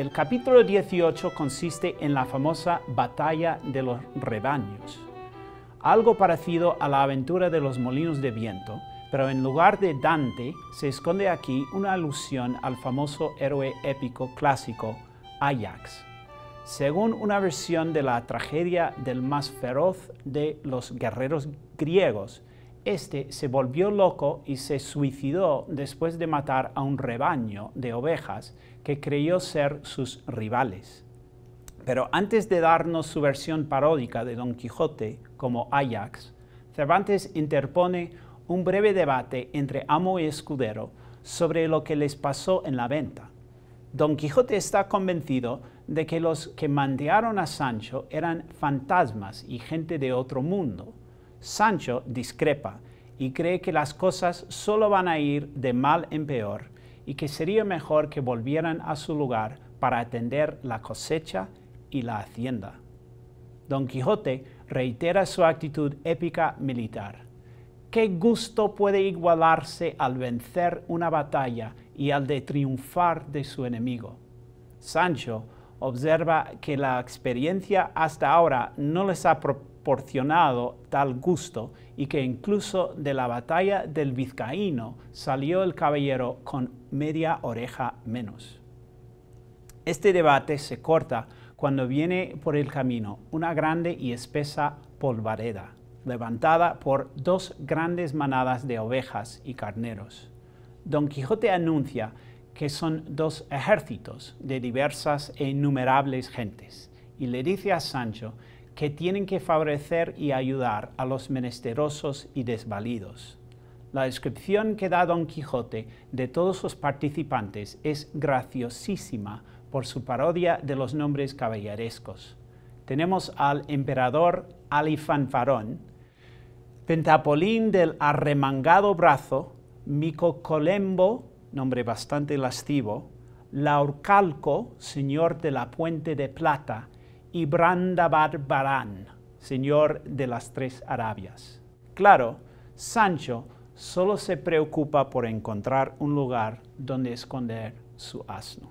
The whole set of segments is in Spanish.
El capítulo 18 consiste en la famosa batalla de los rebaños, algo parecido a la aventura de los molinos de viento, pero en lugar de Dante se esconde aquí una alusión al famoso héroe épico clásico Ajax, según una versión de la tragedia del más feroz de los guerreros griegos, este se volvió loco y se suicidó después de matar a un rebaño de ovejas que creyó ser sus rivales. Pero antes de darnos su versión paródica de Don Quijote como Ajax, Cervantes interpone un breve debate entre amo y escudero sobre lo que les pasó en la venta. Don Quijote está convencido de que los que mandearon a Sancho eran fantasmas y gente de otro mundo, Sancho discrepa y cree que las cosas solo van a ir de mal en peor y que sería mejor que volvieran a su lugar para atender la cosecha y la hacienda. Don Quijote reitera su actitud épica militar. ¿Qué gusto puede igualarse al vencer una batalla y al de triunfar de su enemigo? Sancho observa que la experiencia hasta ahora no les ha porcionado tal gusto y que incluso de la batalla del vizcaíno salió el caballero con media oreja menos. Este debate se corta cuando viene por el camino una grande y espesa polvareda, levantada por dos grandes manadas de ovejas y carneros. Don Quijote anuncia que son dos ejércitos de diversas e innumerables gentes, y le dice a Sancho que tienen que favorecer y ayudar a los menesterosos y desvalidos. La descripción que da Don Quijote de todos sus participantes es graciosísima por su parodia de los nombres caballerescos. Tenemos al emperador Alifanfarón, Pentapolín del arremangado brazo, Mico Colembo, nombre bastante lascivo, Laurcalco, señor de la Puente de Plata, y Barán, señor de las tres Arabias. Claro, Sancho solo se preocupa por encontrar un lugar donde esconder su asno.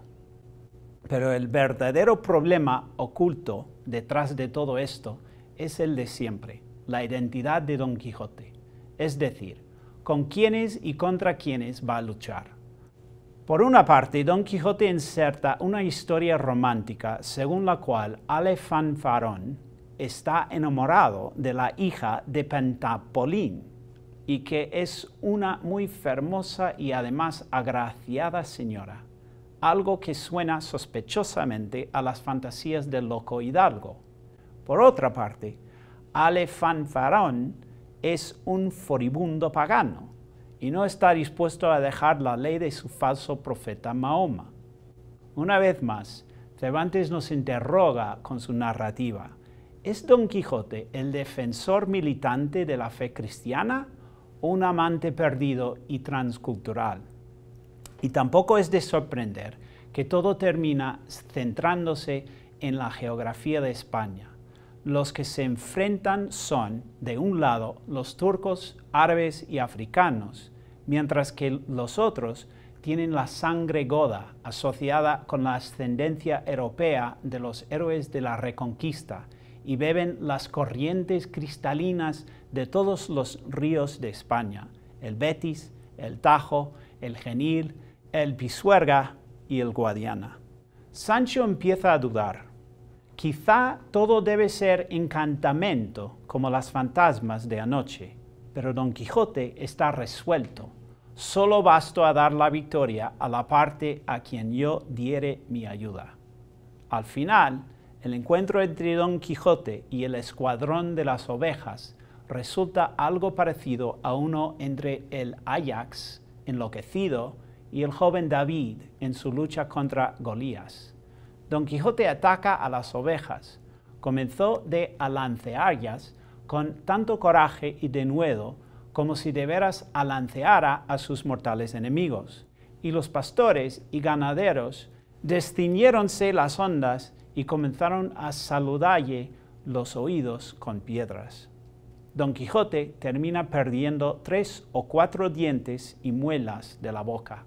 Pero el verdadero problema oculto detrás de todo esto es el de siempre, la identidad de Don Quijote, es decir, con quiénes y contra quiénes va a luchar. Por una parte, Don Quijote inserta una historia romántica según la cual Ale Fanfarón está enamorado de la hija de Pentapolín y que es una muy hermosa y además agraciada señora, algo que suena sospechosamente a las fantasías del loco Hidalgo. Por otra parte, Ale Fanfarón es un furibundo pagano y no está dispuesto a dejar la ley de su falso profeta Mahoma. Una vez más, Cervantes nos interroga con su narrativa. ¿Es Don Quijote el defensor militante de la fe cristiana o un amante perdido y transcultural? Y tampoco es de sorprender que todo termina centrándose en la geografía de España los que se enfrentan son, de un lado, los turcos, árabes y africanos, mientras que los otros tienen la sangre goda asociada con la ascendencia europea de los héroes de la Reconquista y beben las corrientes cristalinas de todos los ríos de España, el Betis, el Tajo, el Genil, el Pisuerga y el Guadiana. Sancho empieza a dudar Quizá todo debe ser encantamento, como las fantasmas de anoche, pero Don Quijote está resuelto. Solo basto a dar la victoria a la parte a quien yo diere mi ayuda. Al final, el encuentro entre Don Quijote y el escuadrón de las ovejas resulta algo parecido a uno entre el Ajax enloquecido y el joven David en su lucha contra Golías. Don Quijote ataca a las ovejas. Comenzó de alancearlas con tanto coraje y denuedo como si de veras alanceara a sus mortales enemigos. Y los pastores y ganaderos desciñéronse las ondas y comenzaron a saludalle los oídos con piedras. Don Quijote termina perdiendo tres o cuatro dientes y muelas de la boca.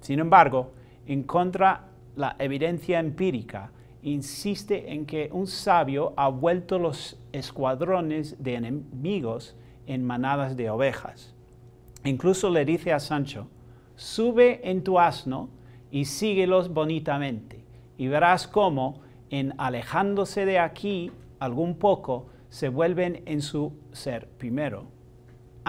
Sin embargo, en contra la evidencia empírica insiste en que un sabio ha vuelto los escuadrones de enemigos en manadas de ovejas. Incluso le dice a Sancho, sube en tu asno y síguelos bonitamente, y verás cómo, en alejándose de aquí algún poco, se vuelven en su ser primero.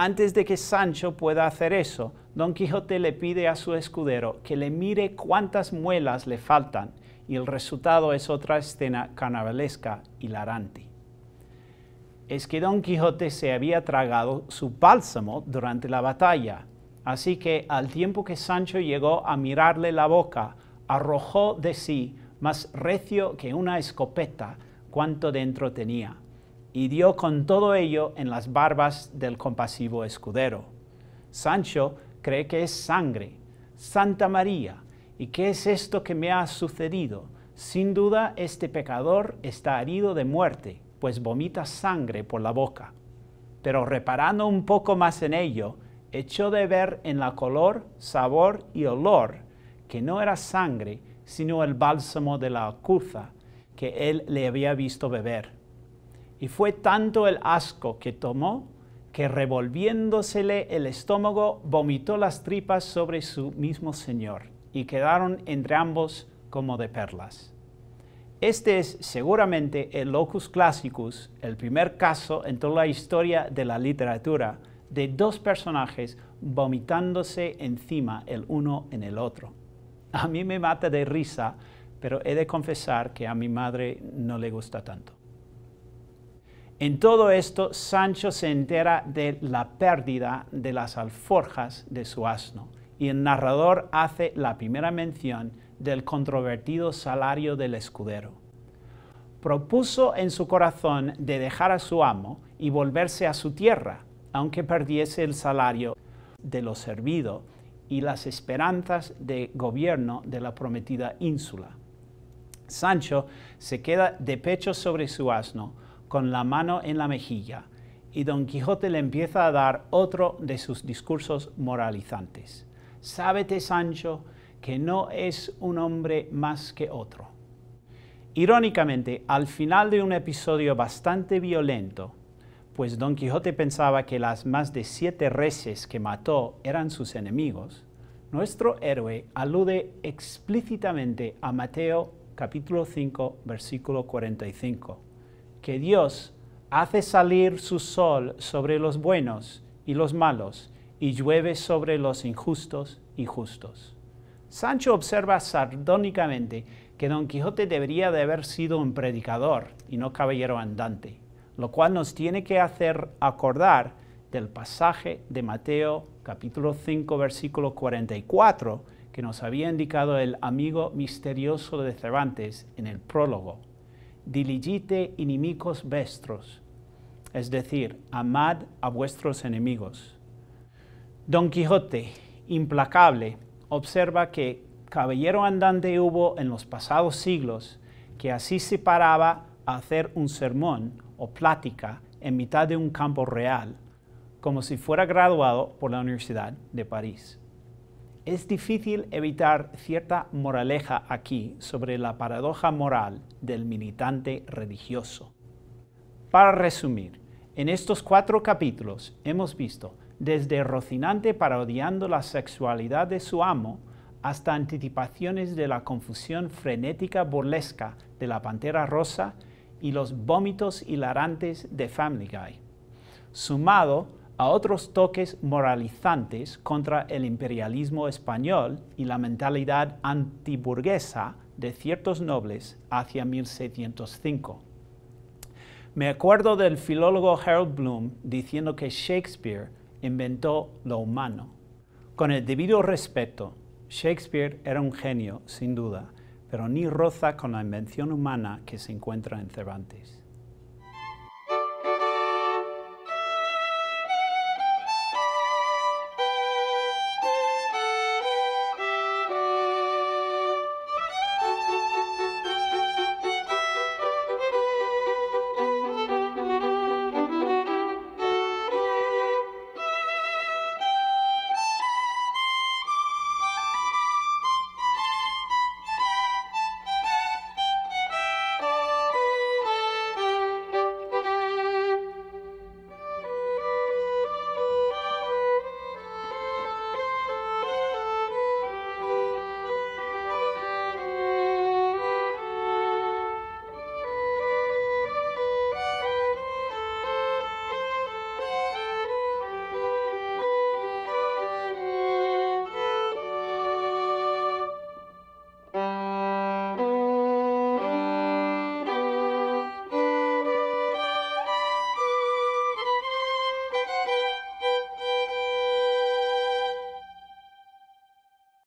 Antes de que Sancho pueda hacer eso, Don Quijote le pide a su escudero que le mire cuántas muelas le faltan, y el resultado es otra escena carnavalesca hilarante. Es que Don Quijote se había tragado su bálsamo durante la batalla, así que al tiempo que Sancho llegó a mirarle la boca, arrojó de sí más recio que una escopeta cuanto dentro tenía y dio con todo ello en las barbas del compasivo escudero. Sancho cree que es sangre, Santa María, ¿y qué es esto que me ha sucedido? Sin duda este pecador está herido de muerte, pues vomita sangre por la boca. Pero reparando un poco más en ello, echó de ver en la color, sabor y olor que no era sangre, sino el bálsamo de la acuza que él le había visto beber y fue tanto el asco que tomó que revolviéndosele el estómago vomitó las tripas sobre su mismo señor y quedaron entre ambos como de perlas. Este es seguramente el locus classicus, el primer caso en toda la historia de la literatura de dos personajes vomitándose encima el uno en el otro. A mí me mata de risa, pero he de confesar que a mi madre no le gusta tanto. En todo esto, Sancho se entera de la pérdida de las alforjas de su asno, y el narrador hace la primera mención del controvertido salario del escudero. Propuso en su corazón de dejar a su amo y volverse a su tierra, aunque perdiese el salario de lo servido y las esperanzas de gobierno de la prometida ínsula. Sancho se queda de pecho sobre su asno, con la mano en la mejilla, y Don Quijote le empieza a dar otro de sus discursos moralizantes. Sábete, Sancho, que no es un hombre más que otro. Irónicamente, al final de un episodio bastante violento, pues Don Quijote pensaba que las más de siete reses que mató eran sus enemigos, nuestro héroe alude explícitamente a Mateo capítulo 5, versículo 45 que Dios hace salir su sol sobre los buenos y los malos, y llueve sobre los injustos y justos. Sancho observa sardónicamente que Don Quijote debería de haber sido un predicador y no caballero andante, lo cual nos tiene que hacer acordar del pasaje de Mateo capítulo 5 versículo 44 que nos había indicado el amigo misterioso de Cervantes en el prólogo diligite inimicos vestros, es decir, amad a vuestros enemigos. Don Quijote, implacable, observa que caballero andante hubo en los pasados siglos que así se paraba a hacer un sermón o plática en mitad de un campo real, como si fuera graduado por la Universidad de París. Es difícil evitar cierta moraleja aquí sobre la paradoja moral del militante religioso. Para resumir, en estos cuatro capítulos hemos visto desde Rocinante parodiando la sexualidad de su amo hasta anticipaciones de la confusión frenética burlesca de la Pantera Rosa y los vómitos hilarantes de Family Guy. Sumado a otros toques moralizantes contra el imperialismo español y la mentalidad antiburguesa de ciertos nobles hacia 1605. Me acuerdo del filólogo Harold Bloom diciendo que Shakespeare inventó lo humano. Con el debido respeto, Shakespeare era un genio, sin duda, pero ni roza con la invención humana que se encuentra en Cervantes.